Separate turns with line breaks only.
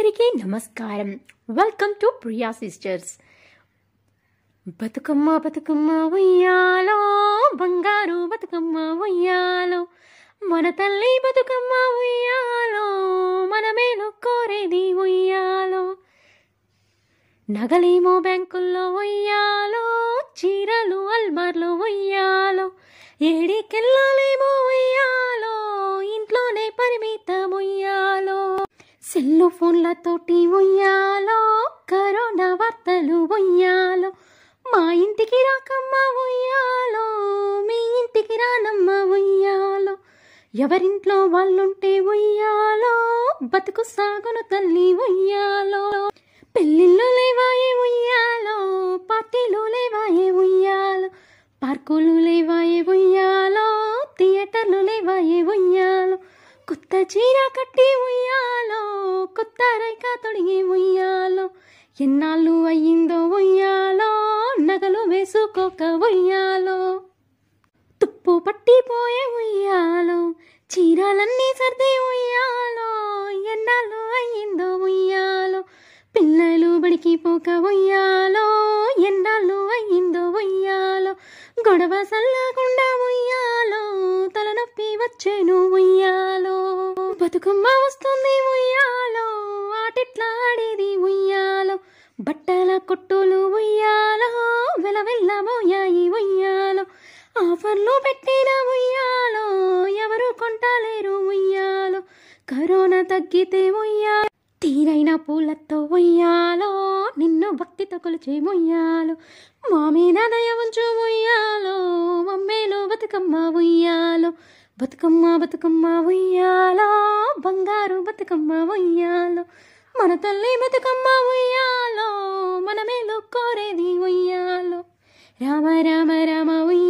అందరికీ నమస్కారం welcome to Priya sisters Bathukamma Bathukamma ఉయ్యాలో బంగారు బతుకమ్మ ఉయ్యాలో మన తల్లి బతుకమ్మ ఉయ్యాలో మేలు కోరేది ఉయ్యాలో నగలేమో బ్యాంకుల్లో ఉయ్యాలో చీరలు అల్మార్లో ఉయ్యాలో ఏడికెళ్ళాలి సెల్లు ఫోన్లతోటి ఉయ్యాలో కరోనా వార్తలు ఉయ్యాలో మా ఇంటికి రాకమ్మ ఉయ్యాలో మీ ఇంటికి రానమ్మ ఉయ్యాలో ఎవరింట్లో వాళ్ళుంటే ఉయ్యాలో బతుకు సాగును తల్లి ఉయ్యాలో పెళ్ళిళ్ళు లేవాయే ఉయ్యాలో పార్టీలు లేవాయే ఉయ్యాలో పార్కులు లేవా చీర కట్టి ఉయ్యాలో కొత్త రైక తొడిగి ఉయ్యాలో ఎన్నాళ్ళు అయ్యిందో ఉయ్యాలో నగలు వేసుకోక ఉయ్యాలో తుప్పు పట్టిపోయే ఉయ్యాలో చీరాలన్నీ సర్ది ఉయ్యాలో ఎన్నాళ్ళు అయ్యిందో ఉయ్యాలో పిల్లలు బడికి పోక ఉయ్యాలో ఎన్నాళ్ళు అయ్యిందో ఉయ్యాలో గొడవ సల్లకుండా ఉయ్యాలో తలనొప్పి వచ్చేను ఉయ్యాలో బతుకమ్మ వస్తుంది ఉయ్యాలో ఆటెట్లాడేది ఉయ్యాలో బట్టల కొట్టులు ఉయ్యాలో వెలవెల్లబోయాయి ఉయ్యాలో ఆఫర్లు పెట్టిన ఉయ్యాలో ఎవరు కొంటలేరు ఉయ్యాలో కరోనా తగ్గితే ఉయ్యాలో తీరైన పూలతో ఉయ్యాలో నిన్ను భక్తితో కొలిచే ఉయ్యాలో మా మీద దయ ఉంచు బతుకమ్మ బతుకమ్మ ఉయ్యాలో బంగారు బతుకమ్మ ఉయ్యాలో మన తల్లి బతుకమ్మ ఉయ్యాలో మనమేలో కోరేది ఉయ్యాలో రామ రామ రామ ఉయ్యాలో